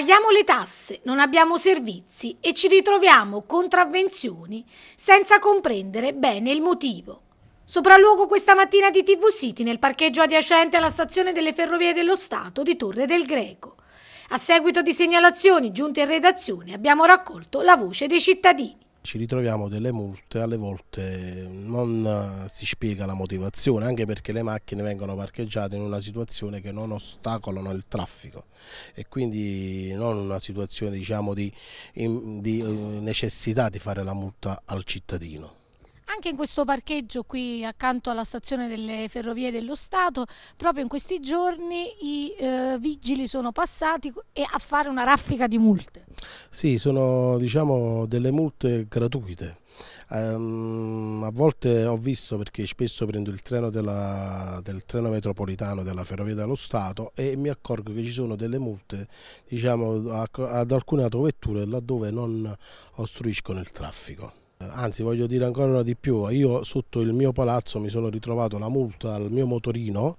Paghiamo le tasse, non abbiamo servizi e ci ritroviamo contravvenzioni senza comprendere bene il motivo. Sopralluogo questa mattina di TV City nel parcheggio adiacente alla stazione delle Ferrovie dello Stato di Torre del Greco. A seguito di segnalazioni giunte in redazione abbiamo raccolto la voce dei cittadini ci ritroviamo delle multe, alle volte non eh, si spiega la motivazione, anche perché le macchine vengono parcheggiate in una situazione che non ostacolano il traffico e quindi non una situazione diciamo, di, di eh, necessità di fare la multa al cittadino. Anche in questo parcheggio qui accanto alla stazione delle ferrovie dello Stato, proprio in questi giorni i eh, vigili sono passati a fare una raffica di multe. Sì, sono diciamo, delle multe gratuite. Um, a volte ho visto perché spesso prendo il treno, della, del treno metropolitano della Ferrovia dello Stato e mi accorgo che ci sono delle multe diciamo, ad alcune autovetture laddove non ostruiscono il traffico. Anzi, voglio dire ancora una di più, io sotto il mio palazzo mi sono ritrovato la multa al mio motorino,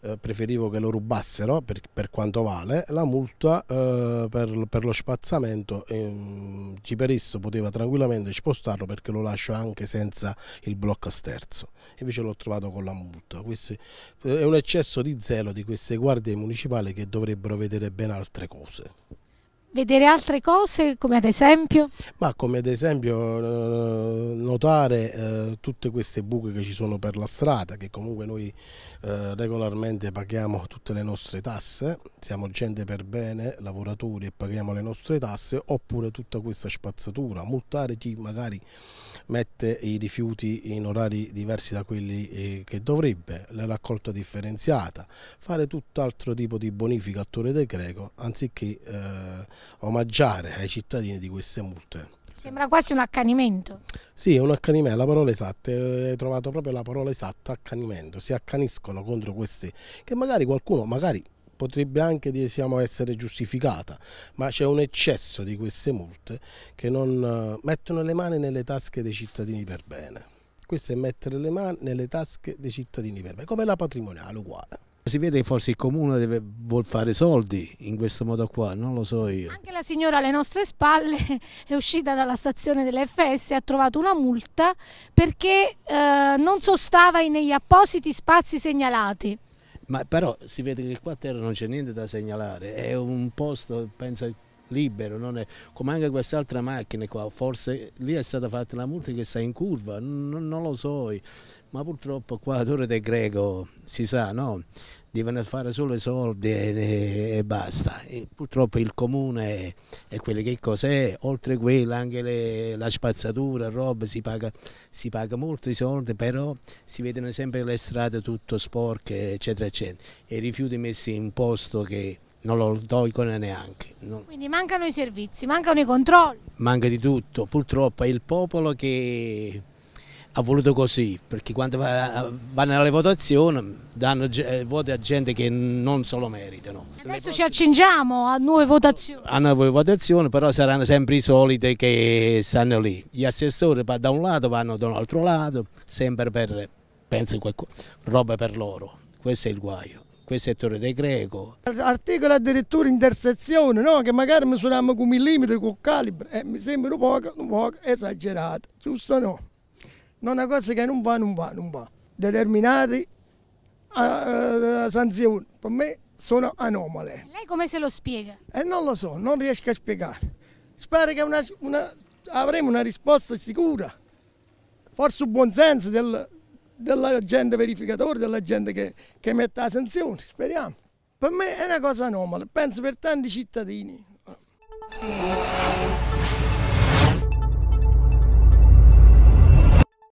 eh, preferivo che lo rubassero per, per quanto vale, la multa eh, per, per, lo spazzamento, ehm, chi per esso poteva tranquillamente spostarlo perché lo lascio anche senza il blocco sterzo, invece l'ho trovato con la multa. Questo eh, è un eccesso di zelo di queste guardie municipali che dovrebbero vedere ben altre cose. Vedere altre cose come ad esempio? Ma come ad esempio eh, notare eh, tutte queste buche che ci sono per la strada, che comunque noi eh, regolarmente paghiamo tutte le nostre tasse, siamo gente per bene, lavoratori e paghiamo le nostre tasse, oppure tutta questa spazzatura, multare chi magari mette i rifiuti in orari diversi da quelli che dovrebbe, la raccolta differenziata, fare tutt'altro tipo di bonifica a Torre del Greco anziché eh, omaggiare ai cittadini di queste multe. Sembra quasi un accanimento. Sì, è un accanimento, la parola esatta, eh, hai trovato proprio la parola esatta, accanimento, si accaniscono contro questi, che magari qualcuno, magari potrebbe anche diciamo, essere giustificata, ma c'è un eccesso di queste multe che non eh, mettono le mani nelle tasche dei cittadini per bene. Questo è mettere le mani nelle tasche dei cittadini per bene, come la patrimoniale uguale. Si vede che forse il comune deve, vuol fare soldi in questo modo qua, non lo so io. Anche la signora alle nostre spalle è uscita dalla stazione dell'FS e ha trovato una multa perché eh, non sostava negli appositi spazi segnalati. Ma però si vede che qua a terra non c'è niente da segnalare, è un posto, pensa libero, è, come anche quest'altra macchina qua, forse lì è stata fatta la multa che sta in curva, non, non lo so, ma purtroppo qua a Torre del Greco si sa, no? devono fare solo i soldi e, e basta. E purtroppo il comune è, è quello che cos'è, oltre a quello anche le, la spazzatura, roba, si paga, si paga molti soldi, però si vedono sempre le strade tutto sporche, eccetera, eccetera, e i rifiuti messi in posto che non lo tolgono neanche. No. Quindi mancano i servizi, mancano i controlli. Manca di tutto, purtroppo è il popolo che ha voluto così, perché quando vanno alle votazioni danno eh, voti a gente che non se lo meritano. Adesso ci accingiamo a nuove votazioni. A nuove votazioni, però saranno sempre i soliti che stanno lì. Gli assessori da un lato vanno da un altro lato, sempre per, penso, roba per loro. Questo è il guaio questo è il Greco. Articoli addirittura in intersezione, no? che magari misuriamo con millimetri, con calibro, eh, mi sembra un po', un poco esagerato, giusto no? Non è una cosa che non va, non va, non va. Determinate uh, eh, sanzioni, per me sono anomale. Lei come se lo spiega? Eh, non lo so, non riesco a spiegare. Spero che una, una, avremo una risposta sicura, forse il senso del, dell'agente verificatore, dell'agente che, che mette la sanzione, speriamo. Per me è una cosa anomala, penso per tanti cittadini.